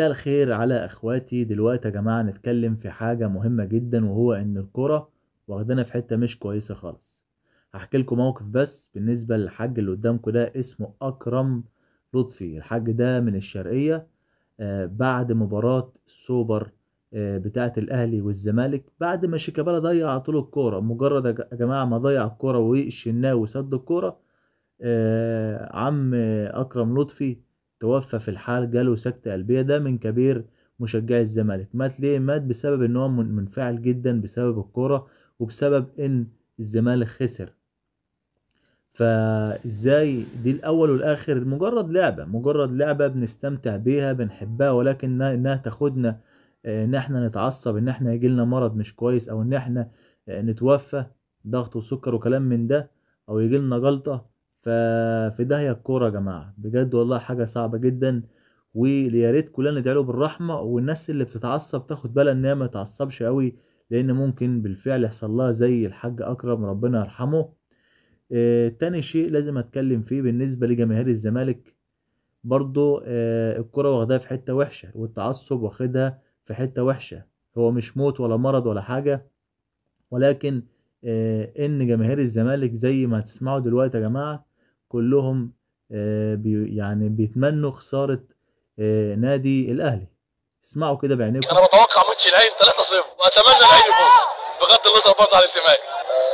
مساء الخير على اخواتي دلوقتي يا جماعه هنتكلم في حاجه مهمه جدا وهو ان الكره واخدانا في حته مش كويسه خالص هحكي لكم موقف بس بالنسبه للحاج اللي قدامكم ده اسمه اكرم لطفي الحاج ده من الشرقيه آه بعد مباراه السوبر آه بتاعه الاهلي والزمالك بعد ما شيكابالا ضيع طول الكوره مجرد يا جماعه ما ضيع الكوره وشناه وسد الكوره آه عم اكرم لطفي توفى في الحال جاله سكتة قلبية ده من كبير مشجعي الزمالك مات ليه مات بسبب ان هو منفعل جدا بسبب الكورة وبسبب ان الزمالك خسر فازاي دي الاول والاخر مجرد لعبة مجرد لعبة بنستمتع بيها بنحبها ولكن انها تاخدنا آه، ان احنا نتعصب ان احنا يجيلنا مرض مش كويس او ان احنا آه، نتوفى ضغط وسكر وكلام من ده او يجيلنا جلطة ففي داهيه الكوره يا جماعه بجد والله حاجه صعبه جدا ويا ريت كلنا ندعي له بالرحمه والناس اللي بتتعصب تاخد بالها ان هي ما تعصبش قوي لان ممكن بالفعل يحصل لها زي الحاج اكرم ربنا يرحمه آه تاني شيء لازم اتكلم فيه بالنسبه لجماهير الزمالك برضو آه الكره واخداها في حته وحشه والتعصب واخدها في حته وحشه هو مش موت ولا مرض ولا حاجه ولكن آه ان جماهير الزمالك زي ما هتسمعوا دلوقتي يا جماعه كلهم آه، يعني بيتمنوا خساره آه، نادي الاهلي اسمعوا كده بعينيكم انا بتوقع ماتش العين 3-0 واتمنى العين يفوز بغض النظر برضه عن الانتماء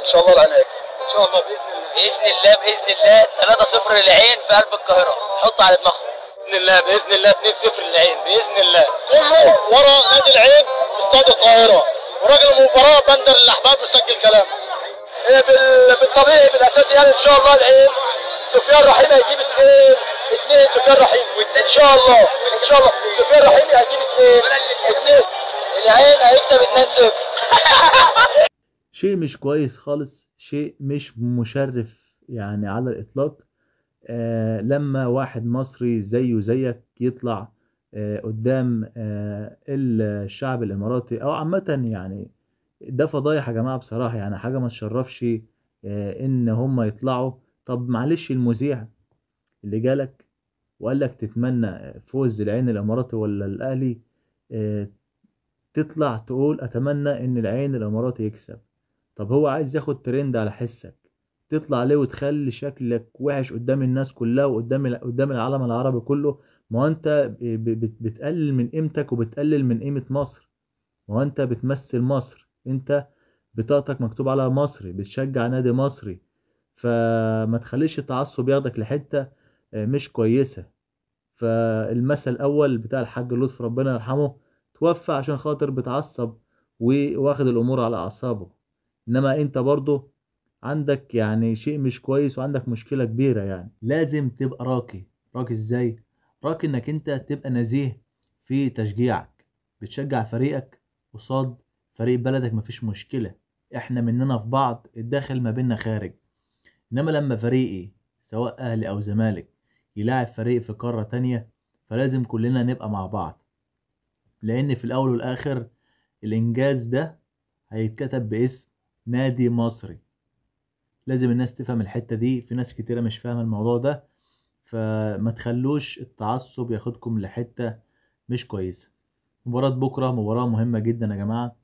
ان شاء الله العين هيكسب ان شاء الله باذن الله باذن الله باذن الله 3-0 للعين في قلب القاهره حط على دماغهم باذن الله باذن الله 2-0 للعين باذن الله كله إيه، ورا نادي العين في استاد القاهره وراجل المباراه بندر الاحباب وسجل كلامه بالطبيعي إيه، بالاساسي يعني ان شاء الله العين سفيان رحيمي هيجيب اثنين اثنين سفيان رحيمي ان شاء الله ان شاء الله سفيان رحيمي هيجيب اثنين اثنين العين هيكسب 2-0 شيء مش كويس خالص شيء مش مشرف يعني على الاطلاق آه لما واحد مصري زيه زيك يطلع آه قدام آه الشعب الاماراتي او عامه يعني ده فضايح يا جماعه بصراحه يعني حاجه ما تشرفش آه ان هم يطلعوا طب معلش المذيع اللي جالك وقال لك تتمنى فوز العين الاماراتي ولا الاهلي آه، تطلع تقول اتمنى ان العين الاماراتي يكسب طب هو عايز ياخد ترند على حسك تطلع ليه وتخلي شكلك وحش قدام الناس كلها وقدام قدام العالم العربي كله ما انت بتقلل من قيمتك وبتقلل من قيمه مصر ما انت بتمثل مصر انت بطاقتك مكتوب على مصري بتشجع نادي مصري فما تخليش التعصب ياخدك لحته آه، مش كويسه فالمثل الاول بتاع الحاج لطفي ربنا يرحمه توفى عشان خاطر بتعصب واخد الامور على اعصابه انما انت برضه عندك يعني شيء مش كويس وعندك مشكله كبيره يعني لازم تبقى راقي راقي ازاي راقي انك انت تبقى نزيه في تشجيعك بتشجع فريقك قصاد فريق بلدك مفيش مشكله احنا مننا في بعض الداخل ما بينا خارج إنما لما فريقي سواء أهلي أو زمالك يلاعب فريق في قارة تانية فلازم كلنا نبقى مع بعض لأن في الأول والآخر الإنجاز ده هيتكتب باسم نادي مصري لازم الناس تفهم الحتة دي في ناس كتيرة مش فاهمة الموضوع ده فما تخلوش التعصب ياخدكم لحتة مش كويسة مباراة بكرة مباراة مهمة جدا يا جماعة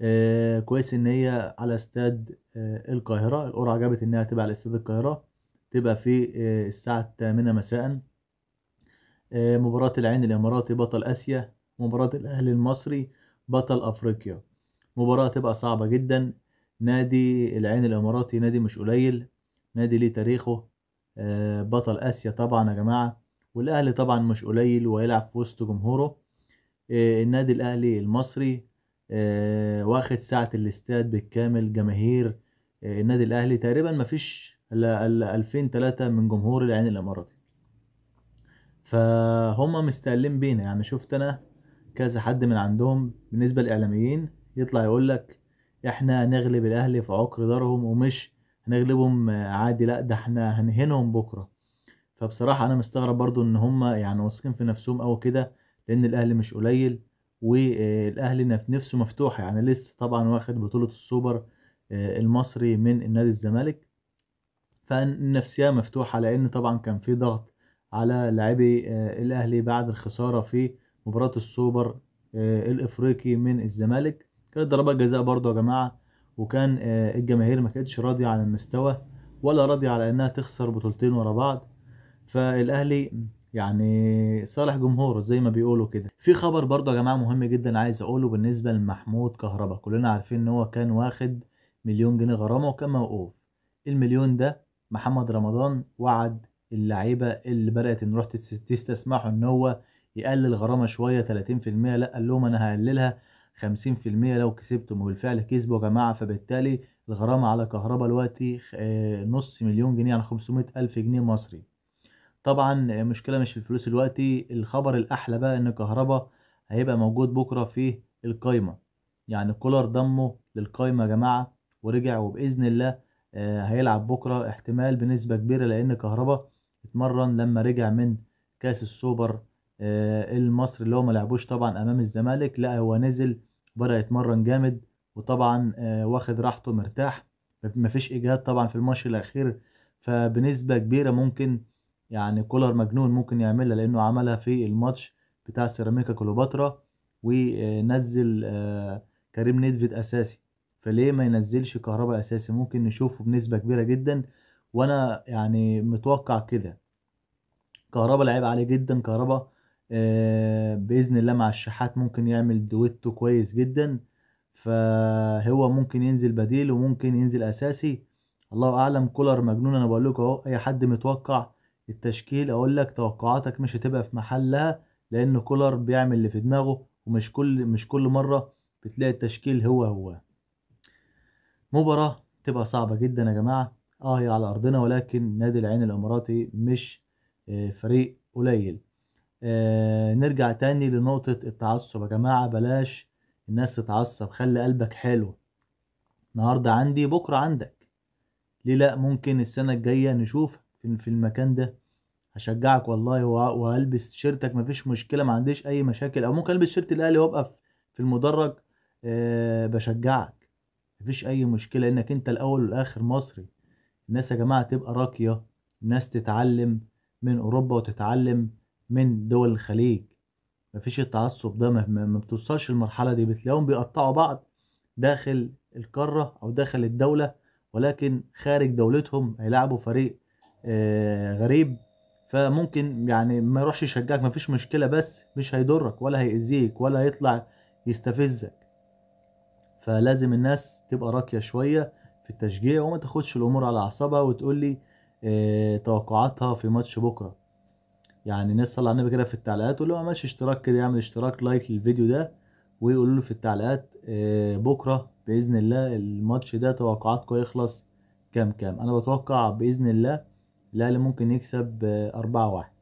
آه كويس ان هي على استاد آه القاهره القرعه جابت انها تبقى على استاد القاهره تبقى في آه الساعه 8 مساء آه مباراه العين الاماراتي بطل اسيا مباراه الاهلي المصري بطل افريقيا مباراه تبقى صعبه جدا نادي العين الاماراتي نادي مش قليل نادي ليه تاريخه آه بطل اسيا طبعا يا جماعه والاهلي طبعا مش قليل ويلعب في وسط جمهوره آه النادي الاهلي المصري آه، واخد ساعة الاستاد بالكامل جماهير آه، النادي الاهلي تقريبا ما فيش الا ألفين تلاتة من جمهور العين الاماراتي فهم مستقلين بينا يعني شفت انا كذا حد من عندهم بالنسبه للاعلاميين يطلع يقول لك احنا هنغلب الاهلي في عقر دارهم ومش هنغلبهم آه، عادي لا ده احنا هنهنهم بكره فبصراحه انا مستغرب برضو ان هم يعني واثقين في نفسهم او كده لان الاهلي مش قليل والاهلي نفسه مفتوح يعني لسه طبعا واخد بطوله السوبر آه، المصري من النادي الزمالك فالنفسيه مفتوحه لان طبعا كان في ضغط على لاعبي آه، الاهلي بعد الخساره في مباراه السوبر آه، الافريقي من الزمالك كانت ضربات جزاء برضه يا جماعه وكان الجماهير ما كانتش راضيه عن المستوى ولا راضيه على انها تخسر بطولتين ورا بعض فالاهلي يعني صالح جمهوره زي ما بيقولوا كده في خبر برضه يا جماعه مهم جدا عايز اقوله بالنسبه لمحمود كهربا كلنا عارفين ان هو كان واخد مليون جنيه غرامه وكان موقوف المليون ده محمد رمضان وعد اللعيبه اللي بدات ان رحت تستسمحوا ان هو يقلل غرامه شويه 30% لا قال لهم انا هقللها 50% لو كسبتم وبالفعل كسبوا يا جماعه فبالتالي الغرامه على كهربا دلوقتي نص مليون جنيه يعني 500 الف جنيه مصري طبعا مشكلة مش في الفلوس دلوقتي الخبر الأحلى بقى إن كهربا هيبقى موجود بكرة في القايمة يعني كولر ضمه للقايمة يا جماعة ورجع وبإذن الله آه، هيلعب بكرة احتمال بنسبة كبيرة لأن كهربا اتمرن لما رجع من كاس السوبر آه، المصري اللي هو ملعبوش طبعا أمام الزمالك لا هو نزل بدأ يتمرن جامد وطبعا آه، واخد راحته مرتاح مفيش إجهاد طبعا في الماتش الأخير فبنسبة كبيرة ممكن يعني كولر مجنون ممكن يعملها لانه عملها في الماتش بتاع سيراميكا كليوباترا ونزل آه، كريم نيدفيد اساسي فليه ما ينزلش كهرباء اساسي ممكن نشوفه بنسبه كبيره جدا وانا يعني متوقع كده كهرباء لعيب عالي جدا كهرباء آه، باذن الله مع الشحات ممكن يعمل دويتو كويس جدا فهو ممكن ينزل بديل وممكن ينزل اساسي الله اعلم كولر مجنون انا بقول لكم اهو اي حد متوقع التشكيل اقول لك توقعاتك مش هتبقى في محلها لان كولر بيعمل اللي في دماغه ومش كل مش كل مره بتلاقي التشكيل هو هو مباراه تبقى صعبه جدا يا جماعه اه هي على ارضنا ولكن نادي العين الاماراتي مش آه، فريق قليل آه نرجع تاني لنقطة التعصب يا جماعة بلاش الناس تتعصب خلي قلبك حلو النهاردة عندي بكرة عندك ليه لأ ممكن السنة الجاية نشوف في المكان ده هشجعك والله وهلبس شيرتك مفيش مشكله ما عنديش اي مشاكل او ممكن البس شيرت الاهلي وابقى في المدرج أه بشجعك مفيش اي مشكله انك انت الاول والاخر مصري الناس يا جماعه تبقى راقيه الناس تتعلم من اوروبا وتتعلم من دول الخليج مفيش التعصب ده ما بتوصلش المرحله دي بتلاقيهم بيقطعوا بعض داخل القاره او داخل الدوله ولكن خارج دولتهم هيلعبوا فريق آه، غريب فممكن يعني ما يروحش يشجعك مفيش مشكله بس مش هيضرك ولا هيأذيك ولا هيطلع يستفزك فلازم الناس تبقى راقيه شويه في التشجيع وما تاخدش الامور على اعصابها وتقول لي آه، توقعاتها في ماتش بكره يعني الناس صلى على النبي كده في التعليقات واللي ما عملش اشتراك كده يعمل اشتراك لايك للفيديو ده ويقولوا له في التعليقات آه، بكره باذن الله الماتش ده توقعاتكم يخلص كام كام انا بتوقع باذن الله الاهلي ممكن يكسب آه، أربعة واحد